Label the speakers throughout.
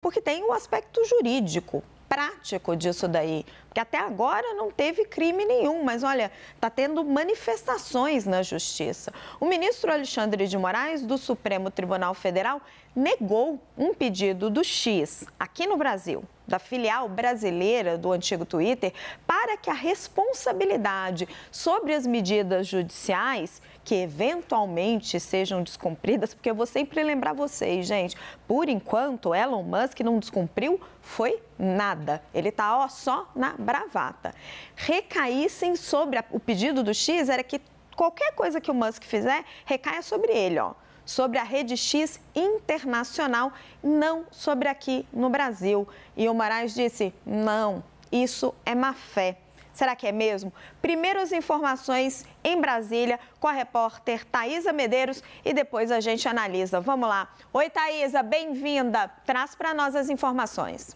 Speaker 1: porque tem o um aspecto jurídico prático disso daí, porque até agora não teve crime nenhum, mas olha, está tendo manifestações na justiça. O ministro Alexandre de Moraes do Supremo Tribunal Federal negou um pedido do X aqui no Brasil da filial brasileira do antigo Twitter, para que a responsabilidade sobre as medidas judiciais que eventualmente sejam descumpridas, porque eu vou sempre lembrar vocês, gente, por enquanto Elon Musk não descumpriu foi nada. Ele tá ó, só na bravata. Recaíssem sobre a... o pedido do X era que qualquer coisa que o Musk fizer recaia sobre ele, ó sobre a rede X internacional, não sobre aqui no Brasil. E o Moraes disse: não, isso é má fé. Será que é mesmo? Primeiras informações em Brasília com a repórter Thaisa Medeiros e depois a gente analisa. Vamos lá. Oi, Thaisa, bem-vinda. Traz para nós as informações.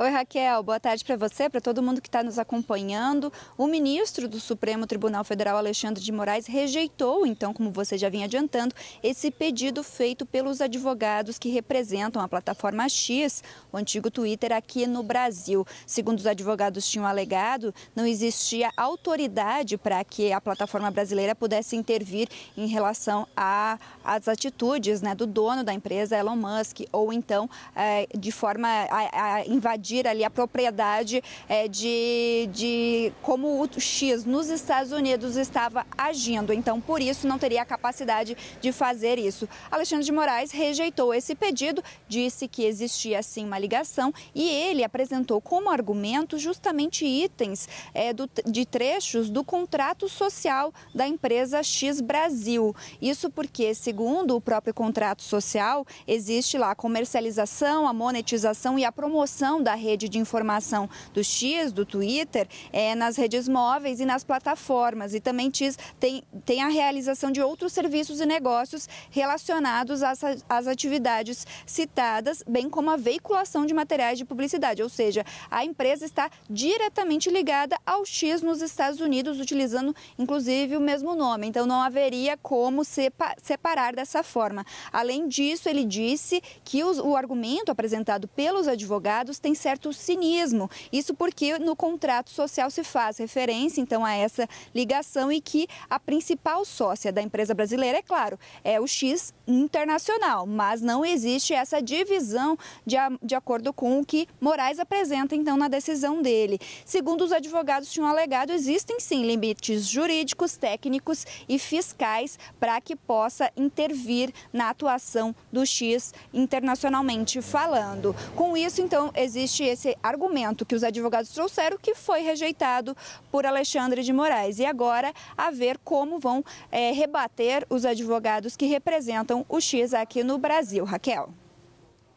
Speaker 2: Oi, Raquel. Boa tarde para você, para todo mundo que está nos acompanhando. O ministro do Supremo Tribunal Federal, Alexandre de Moraes, rejeitou, então, como você já vinha adiantando, esse pedido feito pelos advogados que representam a plataforma X, o antigo Twitter, aqui no Brasil. Segundo os advogados tinham alegado, não existia autoridade para que a plataforma brasileira pudesse intervir em relação às atitudes né, do dono da empresa, Elon Musk, ou então é, de forma a, a invadir medir ali a propriedade é, de, de como o X nos Estados Unidos estava agindo. Então, por isso, não teria a capacidade de fazer isso. Alexandre de Moraes rejeitou esse pedido, disse que existia sim uma ligação e ele apresentou como argumento justamente itens é, do, de trechos do contrato social da empresa X Brasil. Isso porque, segundo o próprio contrato social, existe lá a comercialização, a monetização e a promoção da rede de informação do X, do Twitter, é, nas redes móveis e nas plataformas. E também tem, tem a realização de outros serviços e negócios relacionados às, às atividades citadas, bem como a veiculação de materiais de publicidade. Ou seja, a empresa está diretamente ligada ao X nos Estados Unidos, utilizando inclusive o mesmo nome. Então não haveria como separar dessa forma. Além disso, ele disse que os, o argumento apresentado pelos advogados tem certo cinismo. Isso porque no contrato social se faz referência, então, a essa ligação e que a principal sócia da empresa brasileira, é claro, é o X internacional, mas não existe essa divisão de, de acordo com o que Moraes apresenta, então, na decisão dele. Segundo os advogados tinham alegado, existem sim limites jurídicos, técnicos e fiscais para que possa intervir na atuação do X internacionalmente falando. Com isso, então, existe existe esse argumento que os advogados trouxeram que foi rejeitado por Alexandre de Moraes. E agora a ver como vão é, rebater os advogados que representam o X aqui no Brasil. Raquel.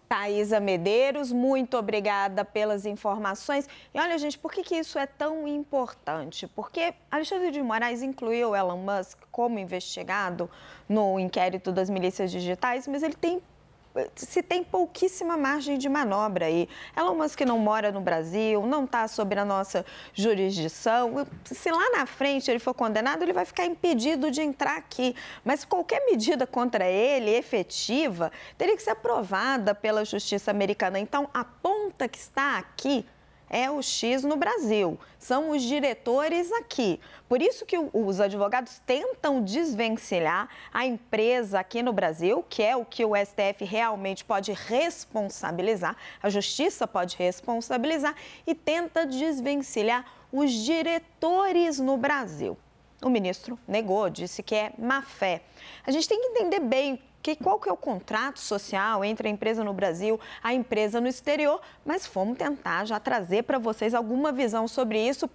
Speaker 2: Thaisa Medeiros, muito obrigada pelas informações.
Speaker 1: E olha, gente, por que, que isso é tão importante? Porque Alexandre de Moraes incluiu Elon Musk como investigado no inquérito das milícias digitais, mas ele tem se tem pouquíssima margem de manobra aí. Elon Musk não mora no Brasil, não está sob a nossa jurisdição. Se lá na frente ele for condenado, ele vai ficar impedido de entrar aqui. Mas qualquer medida contra ele, efetiva, teria que ser aprovada pela justiça americana. Então, a ponta que está aqui é o X no Brasil, são os diretores aqui. Por isso que os advogados tentam desvencilhar a empresa aqui no Brasil, que é o que o STF realmente pode responsabilizar, a justiça pode responsabilizar e tenta desvencilhar os diretores no Brasil o ministro negou, disse que é má fé. A gente tem que entender bem que qual que é o contrato social entre a empresa no Brasil, a empresa no exterior, mas fomos tentar já trazer para vocês alguma visão sobre isso